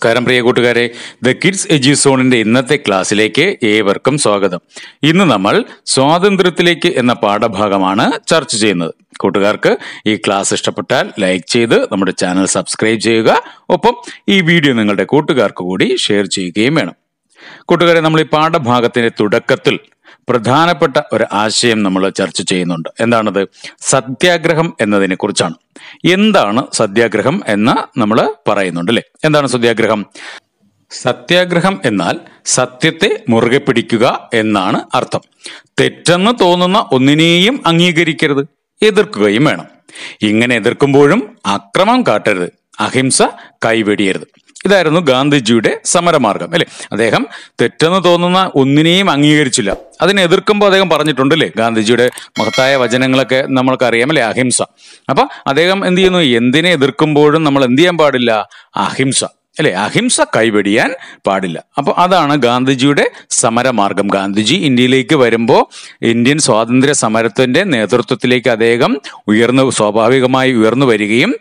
നമസ്കാരം പ്രിയ കൂട്ടുകാരെ the kids edu സോണിന്റെ ഇന്നത്തെ ക്ലാസ്സിലേക്ക് ഏവർക്കും സ്വാഗതം ഇന്ന് നമ്മൾ സ്വാതന്ത്ര്യത്തിലേക്ക് എന്ന പാഠഭാഗമാണ് ചർച്ച ചെയ്യുന്നത് കൂട്ടുകാർക്ക് ഈ ക്ലാസ് ഇഷ്ടപ്പെട്ടാൽ ലൈക്ക് ചെയ്ത് നമ്മുടെ ചാനൽ സബ്സ്ക്രൈബ് ചെയ്യുക ഒപ്പം ഈ വീഡിയോ നിങ്ങളുടെ കൂട്ടുകാർക്ക് കൂടി ഷെയർ ചെയ്യുകയും വേണം കൂട്ടുകാരെ നമ്മൾ ഈ പാഠഭാഗത്തിന്റെ തുടക്കത്തിൽ പ്രധാനപ്പെട്ട ഒരു ആശയം നമ്മൾ ചർച്ച ചെയ്യുന്നുണ്ട് എന്താണത് സത്യാഗ്രഹം എന്നതിനെ കുറിച്ചാണ് എന്താണ് സത്യാഗ്രഹം എന്ന് നമ്മൾ പറയുന്നുണ്ട് അല്ലെ എന്താണ് സത്യാഗ്രഹം സത്യാഗ്രഹം എന്നാൽ സത്യത്തെ മുറുകെ പിടിക്കുക എന്നാണ് അർത്ഥം തെറ്റെന്ന് തോന്നുന്ന ഒന്നിനെയും അംഗീകരിക്കരുത് എതിർക്കുകയും വേണം ഇങ്ങനെ എതിർക്കുമ്പോഴും അക്രമം കാട്ടരുത് അഹിംസ കൈവെടിയരുത് ഇതായിരുന്നു ഗാന്ധിജിയുടെ സമരമാർഗം അല്ലേ അദ്ദേഹം തെറ്റെന്ന് തോന്നുന്ന ഒന്നിനെയും അംഗീകരിച്ചില്ല അതിനെ എതിർക്കുമ്പോൾ അദ്ദേഹം പറഞ്ഞിട്ടുണ്ട് അല്ലേ ഗാന്ധിജിയുടെ മഹത്തായ വചനങ്ങളൊക്കെ അറിയാം അല്ലെ അഹിംസ അപ്പൊ അദ്ദേഹം എന്ത് ചെയ്യുന്നു എന്തിനെ എതിർക്കുമ്പോഴും നമ്മൾ എന്ത് ചെയ്യാൻ പാടില്ല അഹിംസ അല്ലെ അഹിംസ കൈവെടിയാൻ പാടില്ല അപ്പോൾ അതാണ് ഗാന്ധിജിയുടെ സമരമാർഗം ഗാന്ധിജി ഇന്ത്യയിലേക്ക് വരുമ്പോൾ ഇന്ത്യൻ സ്വാതന്ത്ര്യ സമരത്തിന്റെ നേതൃത്വത്തിലേക്ക് അദ്ദേഹം ഉയർന്നു സ്വാഭാവികമായി ഉയർന്നു വരികയും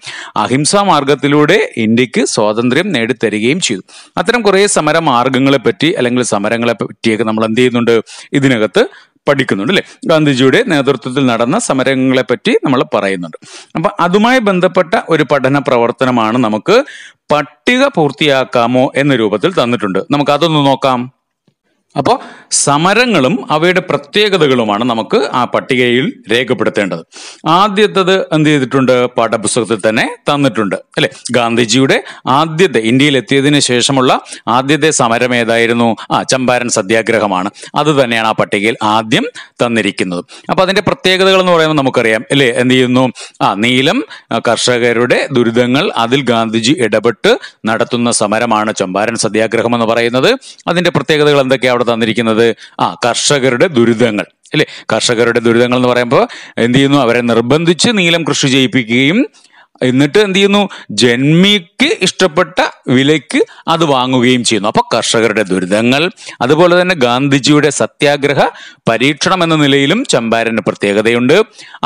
അഹിംസാ മാർഗത്തിലൂടെ ഇന്ത്യക്ക് സ്വാതന്ത്ര്യം നേടിത്തരികയും ചെയ്തു അത്തരം കുറേ സമരമാർഗങ്ങളെ പറ്റി അല്ലെങ്കിൽ സമരങ്ങളെ പറ്റിയൊക്കെ നമ്മൾ എന്ത് ചെയ്യുന്നുണ്ട് ഇതിനകത്ത് പഠിക്കുന്നുണ്ട് അല്ലെ ഗാന്ധിജിയുടെ നേതൃത്വത്തിൽ നടന്ന സമരങ്ങളെ പറ്റി നമ്മൾ പറയുന്നുണ്ട് അപ്പൊ അതുമായി ബന്ധപ്പെട്ട ഒരു പഠന പ്രവർത്തനമാണ് നമുക്ക് പട്ടിക പൂർത്തിയാക്കാമോ എന്ന രൂപത്തിൽ തന്നിട്ടുണ്ട് നമുക്ക് അതൊന്ന് നോക്കാം അപ്പോൾ സമരങ്ങളും അവയുടെ പ്രത്യേകതകളുമാണ് നമുക്ക് ആ പട്ടികയിൽ രേഖപ്പെടുത്തേണ്ടത് ആദ്യത്തത് എന്ത് ചെയ്തിട്ടുണ്ട് പാഠപുസ്തകത്തിൽ തന്നെ തന്നിട്ടുണ്ട് അല്ലെ ഗാന്ധിജിയുടെ ആദ്യത്തെ ഇന്ത്യയിൽ എത്തിയതിന് ശേഷമുള്ള ആദ്യത്തെ സമരം ഏതായിരുന്നു ആ ചമ്പാരൻ സത്യാഗ്രഹമാണ് അത് തന്നെയാണ് ആ പട്ടികയിൽ ആദ്യം തന്നിരിക്കുന്നത് അപ്പോൾ അതിന്റെ പ്രത്യേകതകൾ എന്ന് പറയുമ്പോൾ നമുക്കറിയാം അല്ലേ എന്ത് ചെയ്യുന്നു ആ നീലം കർഷകരുടെ ദുരിതങ്ങൾ അതിൽ ഗാന്ധിജി ഇടപെട്ട് നടത്തുന്ന സമരമാണ് ചമ്പാരൻ സത്യാഗ്രഹം എന്ന് പറയുന്നത് അതിന്റെ പ്രത്യേകതകൾ എന്തൊക്കെയാണ് അവിടെ തന്നിരിക്കുന്നത് ആ കർഷകരുടെ ദുരിതങ്ങൾ അല്ലേ കർഷകരുടെ ദുരിതങ്ങൾ എന്ന് പറയുമ്പോൾ എന്ത് ചെയ്യുന്നു അവരെ നിർബന്ധിച്ച് നീലം കൃഷി ചെയ്യിപ്പിക്കുകയും എന്നിട്ട് എന്ത് ചെയ്യുന്നു ജന്മിക്ക് ഇഷ്ടപ്പെട്ട വിലയ്ക്ക് അത് വാങ്ങുകയും ചെയ്യുന്നു അപ്പോൾ കർഷകരുടെ ദുരിതങ്ങൾ അതുപോലെ തന്നെ ഗാന്ധിജിയുടെ സത്യാഗ്രഹ പരീക്ഷണം എന്ന നിലയിലും ചമ്പാരന് പ്രത്യേകതയുണ്ട്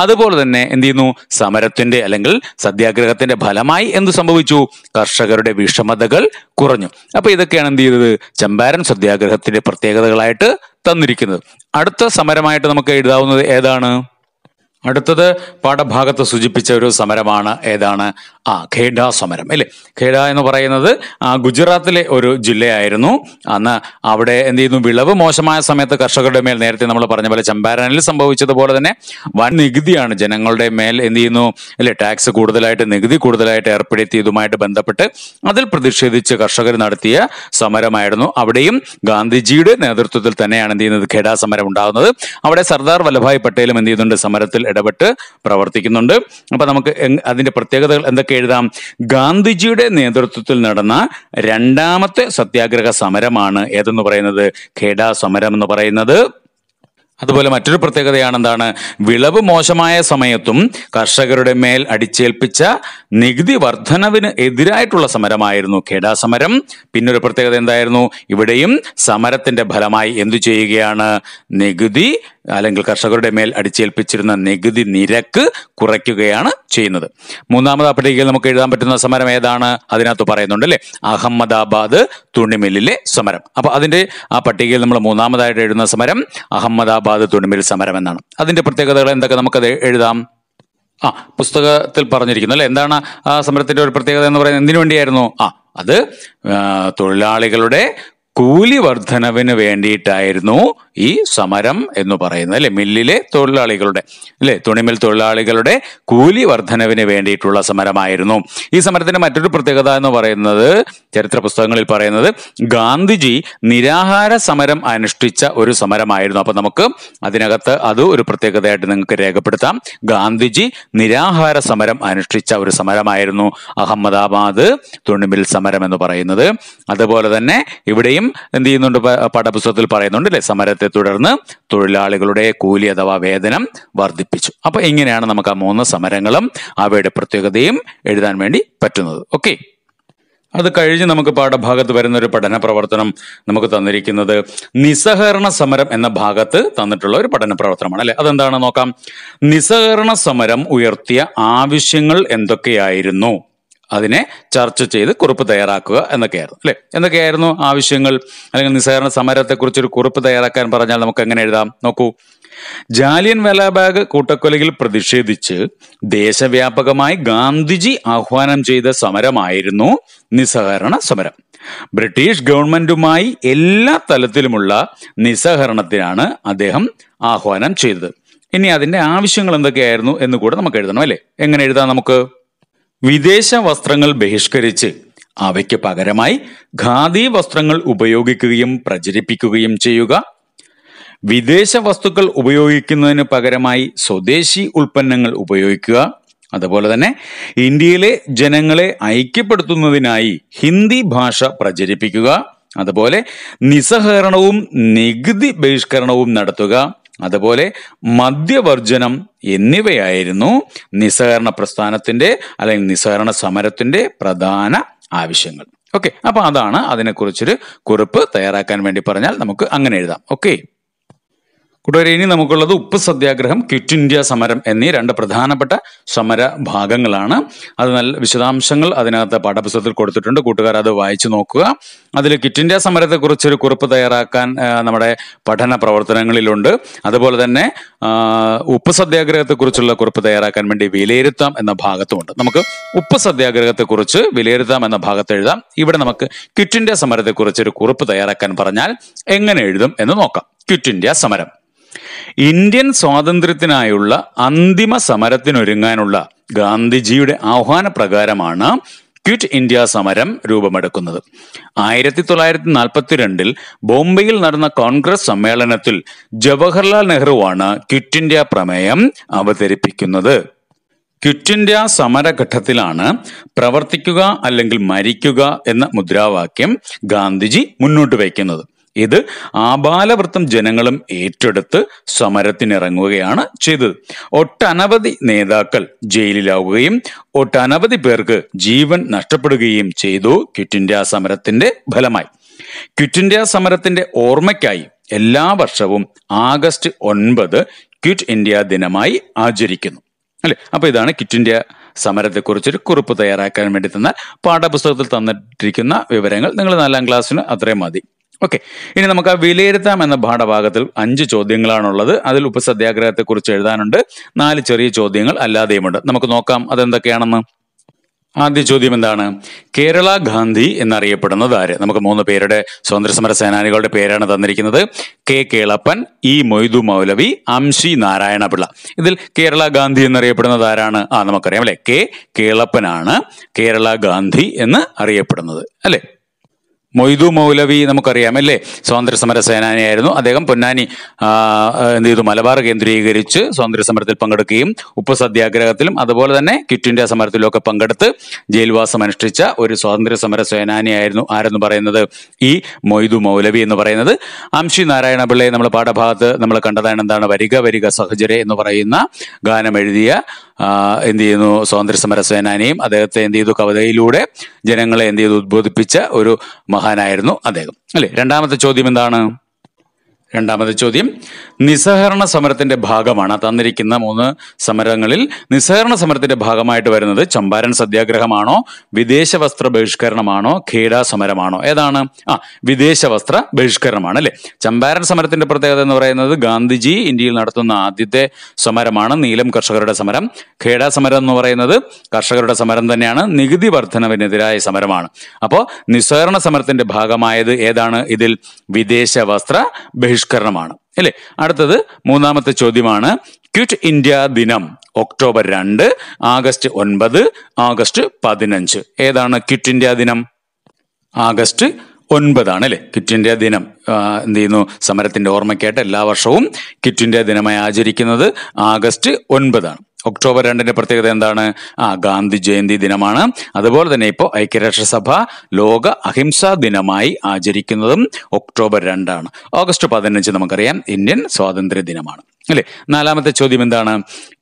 അതുപോലെ തന്നെ എന്ത് ചെയ്യുന്നു സമരത്തിന്റെ അല്ലെങ്കിൽ സത്യാഗ്രഹത്തിന്റെ ഫലമായി എന്ത് സംഭവിച്ചു കർഷകരുടെ വിഷമതകൾ കുറഞ്ഞു അപ്പോൾ ഇതൊക്കെയാണ് എന്ത് ചെയ്തത് ചമ്പാരൻ സത്യാഗ്രഹത്തിന്റെ പ്രത്യേകതകളായിട്ട് തന്നിരിക്കുന്നത് അടുത്ത സമരമായിട്ട് നമുക്ക് എഴുതാവുന്നത് ഏതാണ് അടുത്തത് പാഠഭാഗത്ത് സൂചിപ്പിച്ച ഒരു സമരമാണ് ഏതാണ് ആ ഖേഡ സമരം അല്ലേ ഖേഡ എന്ന് പറയുന്നത് ഗുജറാത്തിലെ ഒരു ജില്ലയായിരുന്നു അന്ന് അവിടെ എന്ത് ചെയ്യുന്നു വിളവ് മോശമായ സമയത്ത് കർഷകരുടെ മേൽ നേരത്തെ നമ്മൾ പറഞ്ഞ പോലെ ചമ്പാരനിൽ സംഭവിച്ചതുപോലെ തന്നെ വൻ നികുതിയാണ് ജനങ്ങളുടെ മേൽ എന്ത് ചെയ്യുന്നു അല്ലെ ടാക്സ് കൂടുതലായിട്ട് നികുതി കൂടുതലായിട്ട് ഏർപ്പെടുത്തിയതുമായിട്ട് ബന്ധപ്പെട്ട് അതിൽ പ്രതിഷേധിച്ച് കർഷകർ നടത്തിയ സമരമായിരുന്നു അവിടെയും ഗാന്ധിജിയുടെ നേതൃത്വത്തിൽ തന്നെയാണ് എന്ത് ചെയ്യുന്നത് ഖേഡ സമരം ഉണ്ടാകുന്നത് അവിടെ സർദാർ വല്ലഭായ് പട്ടേലും എന്ത് ചെയ്യുന്നുണ്ട് സമരത്തിൽ ഇടപെട്ട് പ്രവർത്തിക്കുന്നുണ്ട് അപ്പൊ നമുക്ക് അതിന്റെ പ്രത്യേകതകൾ എന്തൊക്കെ എഴുതാം ഗാന്ധിജിയുടെ നേതൃത്വത്തിൽ നടന്ന രണ്ടാമത്തെ സത്യാഗ്രഹ സമരമാണ് ഏതെന്ന് പറയുന്നത് ഖേഡ സമരം എന്ന് പറയുന്നത് അതുപോലെ മറ്റൊരു പ്രത്യേകതയാണ് എന്താണ് വിളവ് മോശമായ സമയത്തും കർഷകരുടെ മേൽ അടിച്ചേൽപ്പിച്ച നികുതി വർധനവിന് എതിരായിട്ടുള്ള സമരമായിരുന്നു കേടാ സമരം പിന്നൊരു പ്രത്യേകത എന്തായിരുന്നു ഇവിടെയും സമരത്തിന്റെ ഫലമായി എന്തു ചെയ്യുകയാണ് നികുതി അല്ലെങ്കിൽ കർഷകരുടെ മേൽ അടിച്ചേൽപ്പിച്ചിരുന്ന നികുതി നിരക്ക് കുറയ്ക്കുകയാണ് ചെയ്യുന്നത് മൂന്നാമത് പട്ടികയിൽ നമുക്ക് എഴുതാൻ പറ്റുന്ന സമരം ഏതാണ് അതിനകത്ത് പറയുന്നുണ്ട് അല്ലേ അഹമ്മദാബാദ് തുണിമില്ലിലെ സമരം അപ്പൊ അതിന്റെ ആ പട്ടികയിൽ നമ്മൾ മൂന്നാമതായിട്ട് എഴുതുന്ന സമരം അഹമ്മദാബാദ് ഇസ്ലാമാബാദ് തുണിമിൽ സമരമെന്നാണ് അതിൻ്റെ പ്രത്യേകതകൾ എന്തൊക്കെ നമുക്കത് എഴുതാം ആ പുസ്തകത്തിൽ പറഞ്ഞിരിക്കുന്നു അല്ലെ എന്താണ് ആ സമരത്തിൻ്റെ ഒരു പ്രത്യേകത എന്ന് പറയുന്നത് എന്തിനു വേണ്ടിയായിരുന്നു ആ അത് തൊഴിലാളികളുടെ കൂലി വർധനവിന് വേണ്ടിയിട്ടായിരുന്നു ഈ സമരം എന്ന് പറയുന്നത് അല്ലെ മില്ലിലെ തൊഴിലാളികളുടെ അല്ലെ തുണിമിൽ തൊഴിലാളികളുടെ കൂലി വർധനവിന് വേണ്ടിയിട്ടുള്ള സമരമായിരുന്നു ഈ സമരത്തിന്റെ മറ്റൊരു പ്രത്യേകത എന്ന് പറയുന്നത് ചരിത്ര പുസ്തകങ്ങളിൽ പറയുന്നത് ഗാന്ധിജി നിരാഹാര സമരം അനുഷ്ഠിച്ച ഒരു സമരമായിരുന്നു അപ്പൊ നമുക്ക് അതിനകത്ത് അത് ഒരു പ്രത്യേകതയായിട്ട് നിങ്ങൾക്ക് രേഖപ്പെടുത്താം ഗാന്ധിജി നിരാഹാര സമരം അനുഷ്ഠിച്ച ഒരു സമരമായിരുന്നു അഹമ്മദാബാദ് തുണിമിൽ സമരം എന്ന് പറയുന്നത് അതുപോലെ തന്നെ ഇവിടെയും എന്ത് ചെയ്യുന്നുണ്ട് പാഠപുസ്തകത്തിൽ പറയുന്നുണ്ട് അല്ലെ സമരത്തെ തുടർന്ന് തൊഴിലാളികളുടെ കൂലി അഥവാ വേതനം വർദ്ധിപ്പിച്ചു അപ്പൊ ഇങ്ങനെയാണ് നമുക്ക് ആ മൂന്ന് സമരങ്ങളും അവയുടെ പ്രത്യേകതയും എഴുതാൻ വേണ്ടി പറ്റുന്നത് ഓക്കെ അത് കഴിഞ്ഞ് നമുക്ക് പാഠഭാഗത്ത് വരുന്ന ഒരു പഠന പ്രവർത്തനം നമുക്ക് തന്നിരിക്കുന്നത് നിസ്സഹകരണ സമരം എന്ന ഭാഗത്ത് തന്നിട്ടുള്ള ഒരു പഠന പ്രവർത്തനമാണ് അല്ലെ അതെന്താണ് നോക്കാം നിസ്സഹകരണ സമരം ഉയർത്തിയ ആവശ്യങ്ങൾ എന്തൊക്കെയായിരുന്നു അതിനെ ചർച്ച ചെയ്ത് കുറിപ്പ് തയ്യാറാക്കുക എന്നൊക്കെയായിരുന്നു അല്ലെ എന്തൊക്കെയായിരുന്നു ആവശ്യങ്ങൾ അല്ലെങ്കിൽ നിസ്സഹരണ സമരത്തെക്കുറിച്ചൊരു കുറിപ്പ് തയ്യാറാക്കാൻ പറഞ്ഞാൽ നമുക്ക് എങ്ങനെ എഴുതാം നോക്കൂ ജാലിയൻ വാലാബാഗ് കൂട്ടക്കൊലയിൽ പ്രതിഷേധിച്ച് ദേശവ്യാപകമായി ഗാന്ധിജി ആഹ്വാനം ചെയ്ത സമരമായിരുന്നു നിസ്സഹരണ സമരം ബ്രിട്ടീഷ് ഗവൺമെന്റുമായി എല്ലാ തലത്തിലുമുള്ള നിസ്സഹരണത്തിനാണ് അദ്ദേഹം ആഹ്വാനം ചെയ്തത് ഇനി അതിന്റെ ആവശ്യങ്ങൾ എന്തൊക്കെയായിരുന്നു എന്ന് കൂടെ നമുക്ക് എഴുതണം അല്ലേ എങ്ങനെ എഴുതാം നമുക്ക് വിദേശ വസ്ത്രങ്ങൾ ബഹിഷ്കരിച്ച് അവയ്ക്ക് പകരമായി ഖാദി വസ്ത്രങ്ങൾ ഉപയോഗിക്കുകയും പ്രചരിപ്പിക്കുകയും ചെയ്യുക വിദേശ വസ്തുക്കൾ ഉപയോഗിക്കുന്നതിന് പകരമായി സ്വദേശി ഉൽപ്പന്നങ്ങൾ ഉപയോഗിക്കുക അതുപോലെ തന്നെ ഇന്ത്യയിലെ ജനങ്ങളെ ഐക്യപ്പെടുത്തുന്നതിനായി ഹിന്ദി ഭാഷ പ്രചരിപ്പിക്കുക അതുപോലെ നിസ്സഹകരണവും നികുതി ബഹിഷ്കരണവും നടത്തുക അതുപോലെ മദ്യവർജനം എന്നിവയായിരുന്നു നിസ്സഹകരണ പ്രസ്ഥാനത്തിന്റെ അല്ലെങ്കിൽ നിസ്സഹകരണ സമരത്തിന്റെ പ്രധാന ആവശ്യങ്ങൾ ഓക്കെ അപ്പൊ അതാണ് അതിനെക്കുറിച്ചൊരു കുറിപ്പ് തയ്യാറാക്കാൻ വേണ്ടി പറഞ്ഞാൽ നമുക്ക് അങ്ങനെ എഴുതാം ഓക്കെ കൂടുതൽ ഇനി നമുക്കുള്ളത് ഉപ്പ് സത്യാഗ്രഹം ക്വിറ്റ് ഇന്ത്യ സമരം എന്നീ രണ്ട് പ്രധാനപ്പെട്ട സമര ഭാഗങ്ങളാണ് അത് നല്ല വിശദാംശങ്ങൾ അതിനകത്ത് പാഠപുസ്തകത്തിൽ കൊടുത്തിട്ടുണ്ട് കൂട്ടുകാർ അത് വായിച്ചു നോക്കുക അതിൽ ക്വിറ്റ് ഇന്ത്യ സമരത്തെക്കുറിച്ചൊരു കുറിപ്പ് തയ്യാറാക്കാൻ നമ്മുടെ പഠന പ്രവർത്തനങ്ങളിലുണ്ട് അതുപോലെ തന്നെ ഉപ്പ് സത്യാഗ്രഹത്തെക്കുറിച്ചുള്ള കുറിപ്പ് തയ്യാറാക്കാൻ വേണ്ടി വിലയിരുത്താം എന്ന ഭാഗത്തുമുണ്ട് നമുക്ക് ഉപ്പ് സത്യാഗ്രഹത്തെക്കുറിച്ച് വിലയിരുത്താം എന്ന ഭാഗത്ത് എഴുതാം ഇവിടെ നമുക്ക് ക്വിറ്റ് ഇന്ത്യ സമരത്തെക്കുറിച്ച് ഒരു കുറിപ്പ് തയ്യാറാക്കാൻ പറഞ്ഞാൽ എങ്ങനെ എഴുതും എന്ന് നോക്കാം ക്വിറ്റ് ഇന്ത്യ സമരം ഇന്ത്യൻ സ്വാതന്ത്ര്യത്തിനായുള്ള അന്തിമ സമരത്തിനൊരുങ്ങാനുള്ള ഗാന്ധിജിയുടെ ആഹ്വാനപ്രകാരമാണ് ക്വിറ്റ് ഇന്ത്യ സമരം രൂപമെടുക്കുന്നത് ആയിരത്തി തൊള്ളായിരത്തി നാൽപ്പത്തിരണ്ടിൽ ബോംബെയിൽ നടന്ന കോൺഗ്രസ് സമ്മേളനത്തിൽ ജവഹർലാൽ നെഹ്റുവാണ് ക്വിറ്റ് ഇന്ത്യ പ്രമേയം അവതരിപ്പിക്കുന്നത് ക്വിറ്റ് ഇന്ത്യ സമരഘട്ടത്തിലാണ് പ്രവർത്തിക്കുക അല്ലെങ്കിൽ മരിക്കുക എന്ന മുദ്രാവാക്യം ഗാന്ധിജി മുന്നോട്ട് വയ്ക്കുന്നത് ഇത് ആബാലവൃത്തം ജനങ്ങളും ഏറ്റെടുത്ത് സമരത്തിനിറങ്ങുകയാണ് ചെയ്തത് ഒട്ടനവധി നേതാക്കൾ ജയിലിലാവുകയും ഒട്ടനവധി പേർക്ക് ജീവൻ നഷ്ടപ്പെടുകയും ചെയ്തു ക്വിറ്റ് ഇന്ത്യ സമരത്തിന്റെ ഫലമായി ക്വിറ്റ് ഇന്ത്യ സമരത്തിന്റെ ഓർമ്മയ്ക്കായി എല്ലാ വർഷവും ആഗസ്റ്റ് ഒൻപത് ക്വിറ്റ് ഇന്ത്യ ദിനമായി ആചരിക്കുന്നു അല്ലെ അപ്പൊ ഇതാണ് ക്വിറ്റ് ഇന്ത്യ സമരത്തെക്കുറിച്ചൊരു കുറിപ്പ് തയ്യാറാക്കാൻ വേണ്ടി തന്ന പാഠപുസ്തകത്തിൽ തന്നിട്ടിരിക്കുന്ന വിവരങ്ങൾ നിങ്ങൾ നാലാം ക്ലാസ്സിന് അത്രയും മതി ഓക്കെ ഇനി നമുക്ക് ആ വിലയിരുത്താം എന്ന പാഠഭാഗത്തിൽ അഞ്ച് ചോദ്യങ്ങളാണുള്ളത് അതിൽ കുറിച്ച് എഴുതാനുണ്ട് നാല് ചെറിയ ചോദ്യങ്ങൾ അല്ലാതെയുമുണ്ട് നമുക്ക് നോക്കാം അതെന്തൊക്കെയാണെന്ന് ആദ്യ ചോദ്യം എന്താണ് കേരള ഗാന്ധി എന്നറിയപ്പെടുന്നത് ആര് നമുക്ക് മൂന്ന് പേരുടെ സ്വാതന്ത്ര്യസമര സേനാനികളുടെ പേരാണ് തന്നിരിക്കുന്നത് കെ കേളപ്പൻ ഇ മൊയ്തു മൗലവി അംശി നാരായണപിള്ള ഇതിൽ കേരള ഗാന്ധി എന്നറിയപ്പെടുന്നത് ആരാണ് ആ നമുക്കറിയാം അല്ലെ കെ കേളപ്പനാണ് കേരള ഗാന്ധി എന്ന് അറിയപ്പെടുന്നത് അല്ലേ മൊയ്തു മൗലവി നമുക്കറിയാം അല്ലേ സ്വാതന്ത്ര്യ സമര സേനാനിയായിരുന്നു അദ്ദേഹം പൊന്നാനി എന്ത് ചെയ്തു മലബാർ കേന്ദ്രീകരിച്ച് സ്വാതന്ത്ര്യ സമരത്തിൽ പങ്കെടുക്കുകയും ഉപ്പ് സത്യാഗ്രഹത്തിലും അതുപോലെ തന്നെ ക്വിറ്റ് ഇന്ത്യ സമരത്തിലും ഒക്കെ പങ്കെടുത്ത് ജയിൽവാസം അനുഷ്ഠിച്ച ഒരു സ്വാതന്ത്ര്യ സമര സേനാനിയായിരുന്നു ആരെന്ന് പറയുന്നത് ഈ മൊയ്തു മൗലവി എന്ന് പറയുന്നത് അംശി നാരായണ പിള്ളയെ നമ്മൾ പാഠഭാഗത്ത് നമ്മൾ കണ്ടതാണ് എന്താണ് വരിക വരിക സഹചരെ എന്ന് പറയുന്ന ഗാനം എഴുതിയ എന്ത് ചെയ്യുന്നു സ്വാതന്ത്ര്യ സമര സേനാനിയും അദ്ദേഹത്തെ എന്ത് ചെയ്തു കവിതയിലൂടെ ജനങ്ങളെ എന്ത് ചെയ്തു ഉദ്ബോധിപ്പിച്ച ഒരു മഹാനായിരുന്നു അദ്ദേഹം അല്ലെ രണ്ടാമത്തെ ചോദ്യം എന്താണ് രണ്ടാമത് ചോദ്യം നിസ്സഹകരണ സമരത്തിന്റെ ഭാഗമാണ് തന്നിരിക്കുന്ന മൂന്ന് സമരങ്ങളിൽ നിസ്സഹകരണ സമരത്തിന്റെ ഭാഗമായിട്ട് വരുന്നത് ചമ്പാരൻ സത്യാഗ്രഹമാണോ വിദേശ വസ്ത്ര ബഹിഷ്കരണമാണോ ഖേഡാ സമരമാണോ ഏതാണ് ആ വിദേശ വസ്ത്ര ബഹിഷ്കരണമാണ് അല്ലെ ചമ്പാരൻ സമരത്തിന്റെ പ്രത്യേകത എന്ന് പറയുന്നത് ഗാന്ധിജി ഇന്ത്യയിൽ നടത്തുന്ന ആദ്യത്തെ സമരമാണ് നീലം കർഷകരുടെ സമരം ഖേഡാ സമരം എന്ന് പറയുന്നത് കർഷകരുടെ സമരം തന്നെയാണ് നികുതി വർധനവിനെതിരായ സമരമാണ് അപ്പോൾ നിസ്സഹകരണ സമരത്തിന്റെ ഭാഗമായത് ഏതാണ് ഇതിൽ വിദേശ വസ്ത്ര ബഹിഷ് പരിഷ്കരണമാണ് അല്ലേ അടുത്തത് മൂന്നാമത്തെ ചോദ്യമാണ് ക്വിറ്റ് ഇന്ത്യ ദിനം ഒക്ടോബർ രണ്ട് ആഗസ്റ്റ് ഒൻപത് ആഗസ്റ്റ് പതിനഞ്ച് ഏതാണ് ക്വിറ്റ് ഇന്ത്യ ദിനം ആഗസ്റ്റ് ഒൻപതാണ് അല്ലേ ക്വിറ്റ് ഇന്ത്യ ദിനം എന്ത് ചെയ്യുന്നു സമരത്തിന്റെ ഓർമ്മയ്ക്കായിട്ട് എല്ലാ വർഷവും ക്വിറ്റ് ഇന്ത്യ ദിനമായി ആചരിക്കുന്നത് ആഗസ്റ്റ് ഒൻപതാണ് ഒക്ടോബർ രണ്ടിന്റെ പ്രത്യേകത എന്താണ് ആ ഗാന്ധി ജയന്തി ദിനമാണ് അതുപോലെ തന്നെ ഇപ്പോൾ ഐക്യരാഷ്ട്രസഭ ലോക അഹിംസാ ദിനമായി ആചരിക്കുന്നതും ഒക്ടോബർ രണ്ടാണ് ഓഗസ്റ്റ് പതിനഞ്ച് നമുക്കറിയാം ഇന്ത്യൻ സ്വാതന്ത്ര്യ ദിനമാണ് അല്ലെ നാലാമത്തെ ചോദ്യം എന്താണ്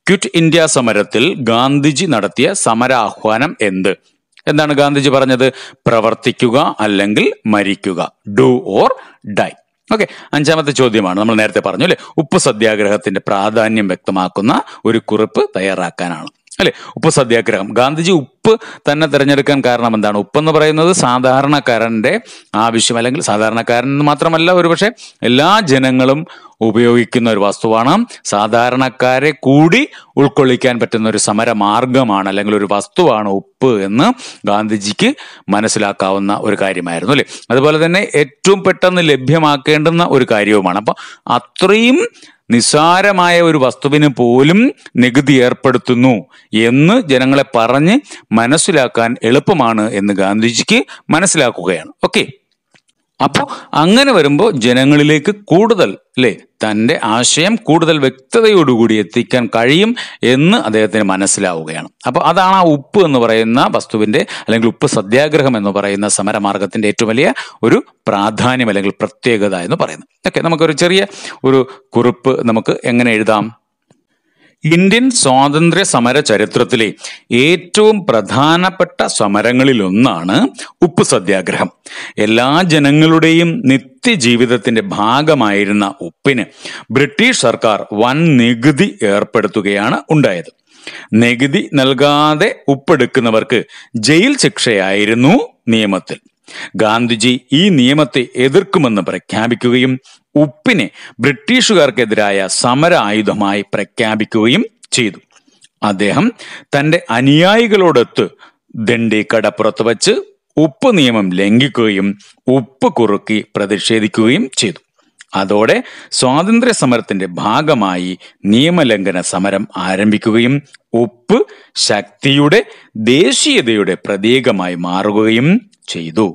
ക്വിറ്റ് ഇന്ത്യ സമരത്തിൽ ഗാന്ധിജി നടത്തിയ സമരാഹ്വാനം എന്ത് എന്താണ് ഗാന്ധിജി പറഞ്ഞത് പ്രവർത്തിക്കുക അല്ലെങ്കിൽ മരിക്കുക ഡു ഓർ ഡൈ ഓക്കെ അഞ്ചാമത്തെ ചോദ്യമാണ് നമ്മൾ നേരത്തെ പറഞ്ഞു അല്ലെ ഉപ്പ് സത്യാഗ്രഹത്തിന്റെ പ്രാധാന്യം വ്യക്തമാക്കുന്ന ഒരു കുറിപ്പ് തയ്യാറാക്കാനാണ് അല്ലെ ഉപ്പ് സത്യാഗ്രഹം ഗാന്ധിജി ഉപ്പ് തന്നെ തിരഞ്ഞെടുക്കാൻ കാരണം എന്താണ് ഉപ്പ് എന്ന് പറയുന്നത് സാധാരണക്കാരന്റെ ആവശ്യം അല്ലെങ്കിൽ സാധാരണക്കാരൻ മാത്രമല്ല ഒരുപക്ഷെ എല്ലാ ജനങ്ങളും ഉപയോഗിക്കുന്ന ഒരു വസ്തുവാണ് സാധാരണക്കാരെ കൂടി ഉൾക്കൊള്ളിക്കാൻ പറ്റുന്ന ഒരു സമരമാർഗമാണ് അല്ലെങ്കിൽ ഒരു വസ്തുവാണ് ഉപ്പ് എന്ന് ഗാന്ധിജിക്ക് മനസ്സിലാക്കാവുന്ന ഒരു കാര്യമായിരുന്നു അല്ലേ അതുപോലെ തന്നെ ഏറ്റവും പെട്ടെന്ന് ലഭ്യമാക്കേണ്ടുന്ന ഒരു കാര്യവുമാണ് അപ്പൊ അത്രയും നിസ്സാരമായ ഒരു വസ്തുവിന് പോലും നികുതി ഏർപ്പെടുത്തുന്നു എന്ന് ജനങ്ങളെ പറഞ്ഞ് മനസ്സിലാക്കാൻ എളുപ്പമാണ് എന്ന് ഗാന്ധിജിക്ക് മനസ്സിലാക്കുകയാണ് ഓക്കെ അപ്പോൾ അങ്ങനെ വരുമ്പോൾ ജനങ്ങളിലേക്ക് കൂടുതൽ അല്ലേ തൻ്റെ ആശയം കൂടുതൽ വ്യക്തതയോടുകൂടി എത്തിക്കാൻ കഴിയും എന്ന് അദ്ദേഹത്തിന് മനസ്സിലാവുകയാണ് അപ്പോൾ അതാണ് ആ ഉപ്പ് എന്ന് പറയുന്ന വസ്തുവിൻ്റെ അല്ലെങ്കിൽ ഉപ്പ് സത്യാഗ്രഹം എന്ന് പറയുന്ന സമരമാർഗത്തിൻ്റെ ഏറ്റവും വലിയ ഒരു പ്രാധാന്യം അല്ലെങ്കിൽ പ്രത്യേകത എന്ന് പറയുന്നത് ഓക്കെ നമുക്കൊരു ചെറിയ ഒരു കുറിപ്പ് നമുക്ക് എങ്ങനെ എഴുതാം ഇന്ത്യൻ സ്വാതന്ത്ര്യ സമര ചരിത്രത്തിലെ ഏറ്റവും പ്രധാനപ്പെട്ട സമരങ്ങളിലൊന്നാണ് ഉപ്പ് സത്യാഗ്രഹം എല്ലാ ജനങ്ങളുടെയും നിത്യജീവിതത്തിന്റെ ഭാഗമായിരുന്ന ഉപ്പിന് ബ്രിട്ടീഷ് സർക്കാർ വൻ നികുതി ഏർപ്പെടുത്തുകയാണ് ഉണ്ടായത് നികുതി നൽകാതെ ഉപ്പെടുക്കുന്നവർക്ക് ജയിൽ ശിക്ഷയായിരുന്നു നിയമത്തിൽ ഗാന്ധിജി ഈ നിയമത്തെ എതിർക്കുമെന്ന് പ്രഖ്യാപിക്കുകയും ഉപ്പിനെ ബ്രിട്ടീഷുകാർക്കെതിരായ സമര ആയുധമായി പ്രഖ്യാപിക്കുകയും ചെയ്തു അദ്ദേഹം തന്റെ അനുയായികളോടൊത്ത് ദണ്ഡി കടപ്പുറത്ത് വച്ച് ഉപ്പ് നിയമം ലംഘിക്കുകയും ഉപ്പ് കുറുക്കി പ്രതിഷേധിക്കുകയും ചെയ്തു അതോടെ സ്വാതന്ത്ര്യ സമരത്തിന്റെ ഭാഗമായി നിയമലംഘന സമരം ആരംഭിക്കുകയും ഉപ്പ് ശക്തിയുടെ ദേശീയതയുടെ പ്രതീകമായി മാറുകയും ചെയ്തു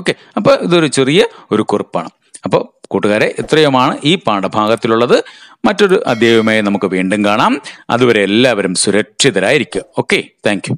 ഓക്കെ അപ്പോൾ ഇതൊരു ചെറിയ ഒരു കുറിപ്പാണ് അപ്പോൾ കൂട്ടുകാരെ ഇത്രയുമാണ് ഈ പാഠഭാഗത്തിലുള്ളത് മറ്റൊരു അധ്യായവുമായി നമുക്ക് വീണ്ടും കാണാം അതുവരെ എല്ലാവരും സുരക്ഷിതരായിരിക്കുക ഓക്കെ താങ്ക്